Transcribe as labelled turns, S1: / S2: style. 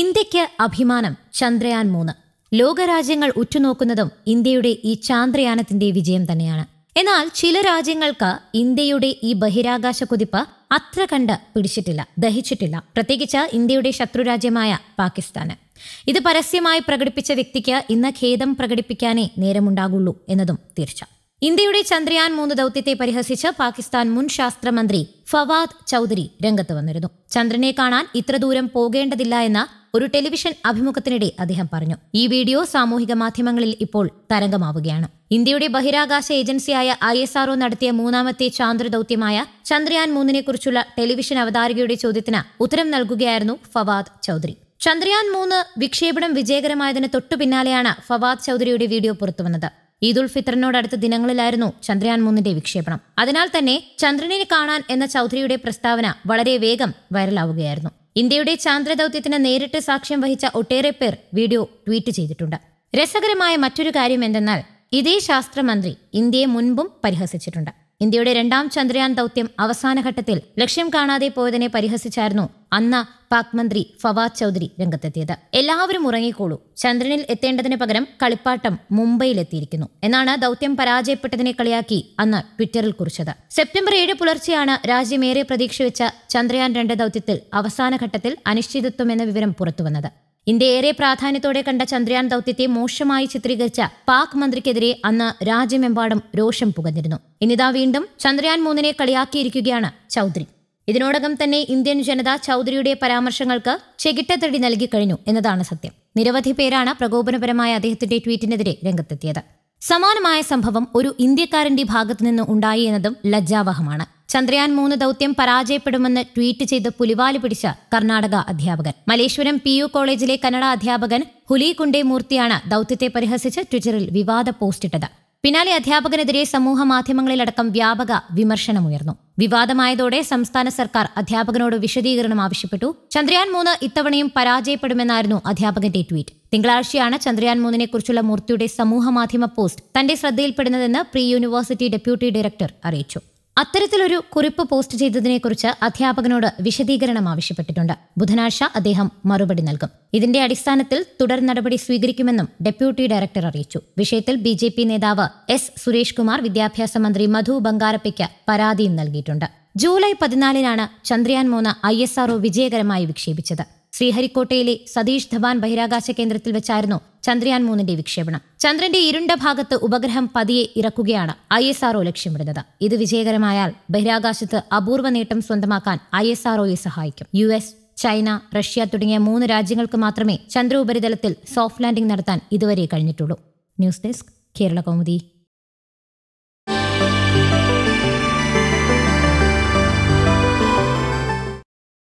S1: ഇന്ത്യയ്ക്ക് അഭിമാനം ചന്ദ്രയാൻ മൂന്ന് ലോകരാജ്യങ്ങൾ ഉറ്റുനോക്കുന്നതും ഇന്ത്യയുടെ ഈ ചാന്ദ്രയാനത്തിന്റെ വിജയം തന്നെയാണ് എന്നാൽ ചില രാജ്യങ്ങൾക്ക് ഇന്ത്യയുടെ ഈ ബഹിരാകാശ കുതിപ്പ് അത്ര കണ്ട് പിടിച്ചിട്ടില്ല ദഹിച്ചിട്ടില്ല പ്രത്യേകിച്ച് ഇന്ത്യയുടെ ശത്രുരാജ്യമായ പാകിസ്ഥാന് ഇത് പരസ്യമായി പ്രകടിപ്പിച്ച വ്യക്തിക്ക് ഇന്ന് ഖേദം പ്രകടിപ്പിക്കാനേ നേരമുണ്ടാകുള്ളൂ എന്നതും തീർച്ച ഇന്ത്യയുടെ ചന്ദ്രയാൻ മൂന്ന് ദൗത്യത്തെ പരിഹസിച്ച് പാകിസ്ഥാൻ മുൻ ശാസ്ത്രമന്ത്രി ഫവാദ് ചൌധരി രംഗത്ത് വന്നിരുന്നു ചന്ദ്രനെ കാണാൻ ഇത്ര ദൂരം പോകേണ്ടതില്ല എന്ന ഒരു ടെലിവിഷൻ അഭിമുഖത്തിനിടെ അദ്ദേഹം പറഞ്ഞു ഈ വീഡിയോ സാമൂഹിക മാധ്യമങ്ങളിൽ ഇപ്പോൾ തരംഗമാവുകയാണ് ഇന്ത്യയുടെ ബഹിരാകാശ ഏജൻസിയായ ഐ എസ് ആർഒ നടത്തിയ മൂന്നാമത്തെ ചാന്ദ്ര ദൗത്യമായ ചന്ദ്രയാൻ മൂന്നിനെക്കുറിച്ചുള്ള ടെലിവിഷൻ അവതാരകയുടെ ചോദ്യത്തിന് ഉത്തരം നൽകുകയായിരുന്നു ഫവാദ് ചൌധരി ചന്ദ്രയാൻ മൂന്ന് വിക്ഷേപണം വിജയകരമായതിന് തൊട്ടു പിന്നാലെയാണ് ഫവാദ് ചൌധരിയുടെ വീഡിയോ പുറത്തുവന്നത് ഈദുൽ അടുത്ത ദിനങ്ങളിലായിരുന്നു ചന്ദ്രയാൻ മൂന്നിന്റെ വിക്ഷേപണം അതിനാൽ തന്നെ ചന്ദ്രനെ കാണാൻ എന്ന ചൌധരിയുടെ പ്രസ്താവന വളരെ വേഗം വൈറലാവുകയായിരുന്നു ഇന്ത്യയുടെ ചാന്ദ്രദൌത്യത്തിന് നേരിട്ട് സാക്ഷ്യം വഹിച്ച ഒട്ടേറെ പേർ വീഡിയോ ട്വീറ്റ് ചെയ്തിട്ടുണ്ട് രസകരമായ മറ്റൊരു കാര്യം എന്തെന്നാൽ ഇതേ ശാസ്ത്രമന്ത്രി ഇന്ത്യയെ മുൻപും പരിഹസിച്ചിട്ടുണ്ട് ഇന്ത്യയുടെ രണ്ടാം ചന്ദ്രയാൻ ദൗത്യം അവസാനഘട്ടത്തിൽ ലക്ഷ്യം കാണാതെ പോയതിനെ പരിഹസിച്ചായിരുന്നു അന്ന് പാക് മന്ത്രി ഫവാദ് ചൗധരി രംഗത്തെത്തിയത് എല്ലാവരും ഉറങ്ങിക്കോളൂ ചന്ദ്രനിൽ എത്തേണ്ടതിന് പകരം കളിപ്പാട്ടം മുംബൈയിലെത്തിയിരിക്കുന്നു എന്നാണ് ദൗത്യം പരാജയപ്പെട്ടതിനെ കളിയാക്കി അന്ന് ട്വിറ്ററിൽ കുറിച്ചത് സെപ്റ്റംബർ ഏഴ് പുലർച്ചെയാണ് രാജ്യമേറെ പ്രതീക്ഷ വെച്ച ചന്ദ്രയാൻ രണ്ട് ദൗത്യത്തിൽ അവസാനഘട്ടത്തിൽ അനിശ്ചിതത്വം എന്ന വിവരം പുറത്തുവന്നത് ഇന്ത്യ ഏറെ പ്രാധാന്യത്തോടെ കണ്ട ചന്ദ്രയാൻ ദൌത്യത്തെ മോശമായി ചിത്രീകരിച്ച പാക് മന്ത്രിക്കെതിരെ അന്ന് രാജ്യമെമ്പാടും രോഷം പുകഞ്ഞിരുന്നു ഇനിതാ വീണ്ടും ചന്ദ്രയാൻ മൂന്നിനെ കളിയാക്കിയിരിക്കുകയാണ് ചൌധരി ഇതിനോടകം തന്നെ ഇന്ത്യൻ ജനത ചൌധരിയുടെ പരാമർശങ്ങൾക്ക് ചെകിട്ടത്തടി നൽകി കഴിഞ്ഞു എന്നതാണ് സത്യം നിരവധി പേരാണ് പ്രകോപനപരമായ അദ്ദേഹത്തിന്റെ ട്വീറ്റിനെതിരെ രംഗത്തെത്തിയത് സമാനമായ സംഭവം ഒരു ഇന്ത്യക്കാരന്റെ ഭാഗത്തുനിന്ന് ഉണ്ടായി എന്നതും ലജ്ജാവഹമാണ് ചന്ദ്രയാൻ മൂന്ന് ദൌത്യം പരാജയപ്പെടുമെന്ന് ട്വീറ്റ് ചെയ്ത് പുലിവാല് പിടിച്ച കർണാടക അധ്യാപകൻ മലേശ്വരം പി യു കോളേജിലെ കന്നഡ അധ്യാപകൻ ഹുലി കുണ്ടേമൂർത്തിയാണ് ദൌത്യത്തെ പരിഹസിച്ച് ട്വിറ്ററിൽ വിവാദ പോസ്റ്റിട്ടത് പിന്നാലെ അധ്യാപകനെതിരെ സമൂഹ മാധ്യമങ്ങളിലടക്കം വ്യാപക വിമർശനമുയർന്നു വിവാദമായതോടെ സംസ്ഥാന സർക്കാർ അധ്യാപകനോട് വിശദീകരണം ആവശ്യപ്പെട്ടു ചന്ദ്രയാൻ മൂന്ന് ഇത്തവണയും പരാജയപ്പെടുമെന്നായിരുന്നു അധ്യാപകന്റെ ട്വീറ്റ് തിങ്കളാഴ്ചയാണ് ചന്ദ്രയാൻ മൂന്നിനെക്കുറിച്ചുള്ള മൂർത്തിയുടെ സമൂഹ മാധ്യമ പോസ്റ്റ് തന്റെ ശ്രദ്ധയിൽപ്പെടുന്നതെന്ന് പ്രീ യൂണിവേഴ്സിറ്റി ഡെപ്യൂട്ടി ഡയറക്ടർ അറിയിച്ചു അത്തരത്തിലൊരു കുറിപ്പ് പോസ്റ്റ് ചെയ്തതിനെക്കുറിച്ച് അധ്യാപകനോട് വിശദീകരണം ആവശ്യപ്പെട്ടിട്ടുണ്ട് ബുധനാഴ്ച അദ്ദേഹം മറുപടി നൽകും ഇതിന്റെ അടിസ്ഥാനത്തിൽ തുടർ നടപടി സ്വീകരിക്കുമെന്നും ഡെപ്യൂട്ടി ഡയറക്ടർ അറിയിച്ചു വിഷയത്തിൽ ബി ജെ പി നേതാവ് എസ് സുരേഷ് കുമാർ വിദ്യാഭ്യാസ മന്ത്രി മധു ബംഗാരപ്പയ്ക്ക് പരാതിയും നൽകിയിട്ടുണ്ട് ജൂലൈ പതിനാലിനാണ് ചന്ദ്രയാൻ മൂന്ന് ഐ എസ് ആർഒ വിജയകരമായി വിക്ഷേപിച്ചത് ശ്രീഹരിക്കോട്ടയിലെ സതീഷ് ധവാൻ ബഹിരാകാശ കേന്ദ്രത്തിൽ വെച്ചായിരുന്നു ചന്ദ്രയാൻ മൂന്നിന്റെ വിക്ഷേപണം ചന്ദ്രന്റെ ഇരുണ്ട ഭാഗത്ത് ഉപഗ്രഹം പതിയെ ഇറക്കുകയാണ് ഐ എസ് ആർഒ ലക്ഷ്യമിടുന്നത് ഇത് വിജയകരമായാൽ ബഹിരാകാശത്ത് അപൂർവ നേട്ടം സ്വന്തമാക്കാൻ ഐ എസ് ആർഒയെ സഹായിക്കും യു എസ് ചൈന റഷ്യ തുടങ്ങിയ മൂന്ന് രാജ്യങ്ങൾക്ക് മാത്രമേ ചന്ദ്ര ഉപരിതലത്തിൽ സോഫ്റ്റ് ലാൻഡിംഗ് നടത്താൻ ഇതുവരെ കഴിഞ്ഞിട്ടുള്ളൂ ന്യൂസ് ഡെസ്ക് കേരള കൗമുദി